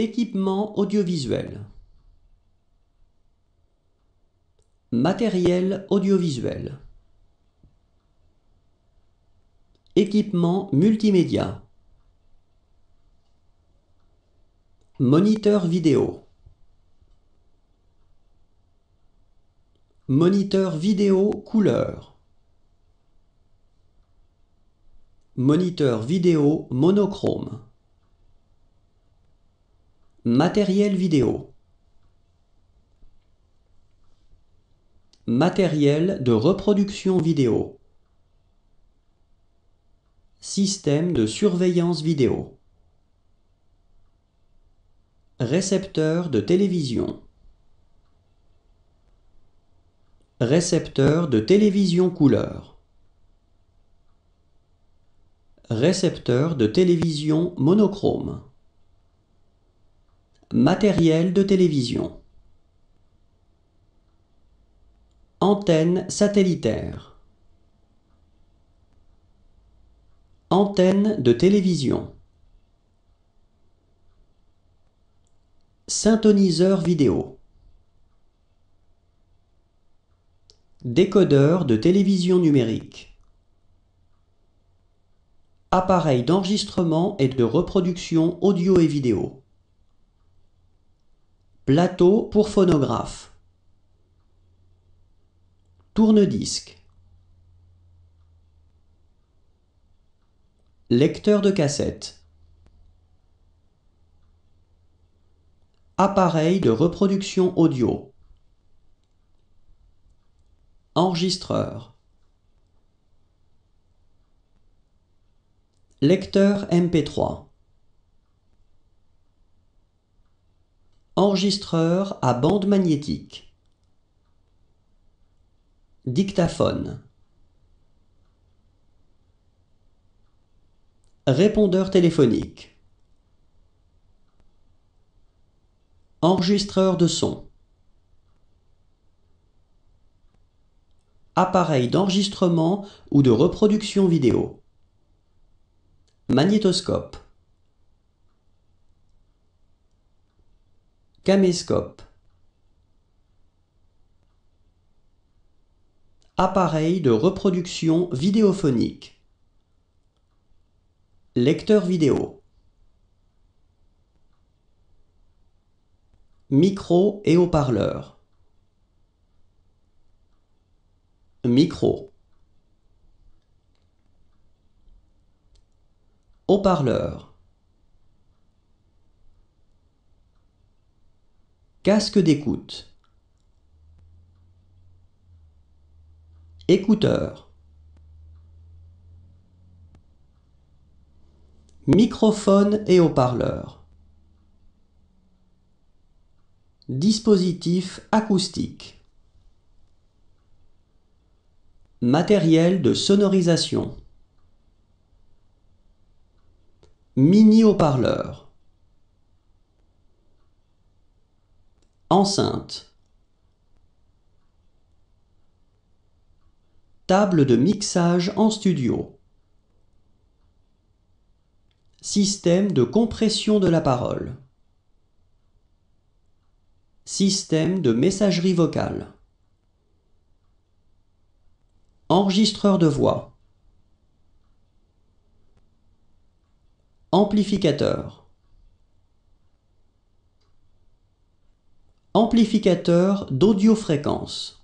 Équipement audiovisuel. Matériel audiovisuel. Équipement multimédia. Moniteur vidéo. Moniteur vidéo couleur. Moniteur vidéo monochrome. Matériel vidéo. Matériel de reproduction vidéo. Système de surveillance vidéo. Récepteur de télévision. Récepteur de télévision couleur. Récepteur de télévision monochrome. Matériel de télévision. Antenne satellitaire. Antenne de télévision. Syntoniseur vidéo. Décodeur de télévision numérique. Appareil d'enregistrement et de reproduction audio et vidéo. Plateau pour phonographe. Tourne-disque. Lecteur de cassette. Appareil de reproduction audio. Enregistreur. Lecteur MP3. Enregistreur à bande magnétique. Dictaphone. Répondeur téléphonique. Enregistreur de son. Appareil d'enregistrement ou de reproduction vidéo. Magnétoscope. caméscope appareil de reproduction vidéophonique lecteur vidéo micro et haut-parleur micro haut-parleur Casque d'écoute. Écouteur. Microphone et haut-parleur. Dispositif acoustique. Matériel de sonorisation. Mini haut-parleur. Enceinte Table de mixage en studio Système de compression de la parole Système de messagerie vocale Enregistreur de voix Amplificateur amplificateur d'audiofréquence.